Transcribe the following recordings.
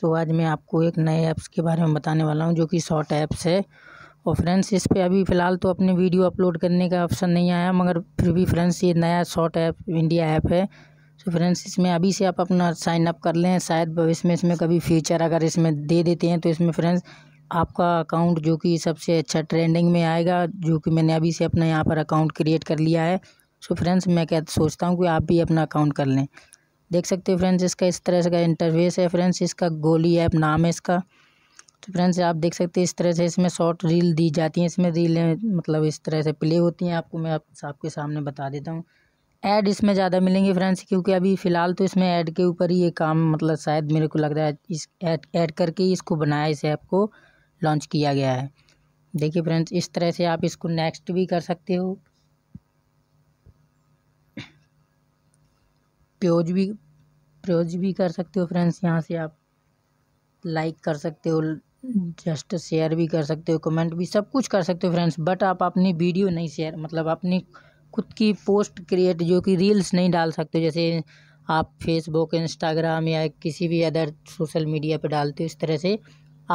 सो तो आज मैं आपको एक नए ऐप्स के बारे में बताने वाला हूँ जो कि शॉर्ट ऐप्स है और फ्रेंड्स इस पर अभी फ़िलहाल तो अपने वीडियो अपलोड करने का ऑप्शन नहीं आया मगर फिर भी फ्रेंड्स ये नया शॉर्ट ऐप इंडिया ऐप है सो तो फ्रेंड्स इसमें अभी से आप अपना साइन अप कर लें शायद भविष्य में इसमें कभी फ्यूचर अगर इसमें दे देते हैं तो इसमें फ्रेंड्स आपका अकाउंट जो कि सबसे अच्छा ट्रेंडिंग में आएगा जो कि मैंने अभी से अपना यहाँ पर अकाउंट क्रिएट कर लिया है सो तो फ्रेंड्स मैं क्या सोचता हूँ कि आप भी अपना अकाउंट कर लें देख सकते हो फ्रेंड्स इसका इस तरह का इंटरवेस है फ्रेंड्स इसका गोली ऐप नाम है इसका तो फ्रेंड्स आप देख सकते हैं इस तरह से इसमें शॉर्ट रील दी जाती हैं इसमें रीलें मतलब इस तरह से प्ले होती हैं आपको मैं आप, आपके सामने बता देता हूँ ऐड इसमें ज़्यादा मिलेंगे फ्रेंड्स क्योंकि अभी फ़िलहाल तो इसमें ऐड के ऊपर ही ये काम मतलब शायद मेरे को लग रहा है इस ऐड ऐड करके ही इसको बनाया इस ऐप को लॉन्च किया गया है देखिए फ्रेंड्स इस तरह से आप इसको नेक्स्ट भी कर सकते हो प्योज भी प्योज भी कर सकते हो फ्रेंड्स यहाँ से आप लाइक कर सकते हो जस्ट शेयर भी कर सकते हो कमेंट भी सब कुछ कर सकते हो फ्रेंड्स बट आप अपनी वीडियो नहीं शेयर मतलब अपनी खुद की पोस्ट क्रिएट जो कि रील्स नहीं डाल सकते जैसे आप फेसबुक इंस्टाग्राम या किसी भी अदर सोशल मीडिया पर डालते हो इस तरह से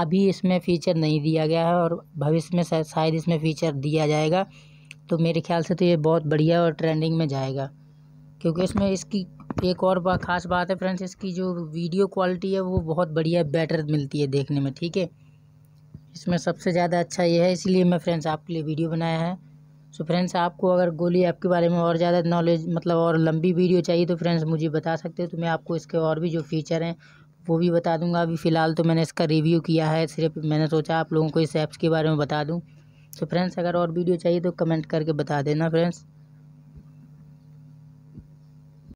अभी इसमें फ़ीचर नहीं दिया गया है और भविष्य में शायद इसमें फ़ीचर दिया जाएगा तो मेरे ख्याल से तो ये बहुत बढ़िया और ट्रेंडिंग में जाएगा क्योंकि इसमें इसकी एक और बा ख़ास बात है फ्रेंड्स इसकी जो वीडियो क्वालिटी है वो बहुत बढ़िया बेटर मिलती है देखने में ठीक है इसमें सबसे ज़्यादा अच्छा ये है इसलिए मैं फ्रेंड्स आपके लिए वीडियो बनाया है सो फ्रेंड्स आपको अगर गोली ऐप के बारे में और ज़्यादा नॉलेज मतलब और लंबी वीडियो चाहिए तो फ्रेंड्स मुझे बता सकते हो तो मैं आपको इसके और भी जो फीचर हैं वो भी बता दूंगा अभी फ़िलहाल तो मैंने इसका रिव्यू किया है सिर्फ मैंने सोचा आप लोगों को इस ऐप्स के बारे में बता दूँ तो फ्रेंड्स अगर और वीडियो चाहिए तो कमेंट करके बता देना फ्रेंड्स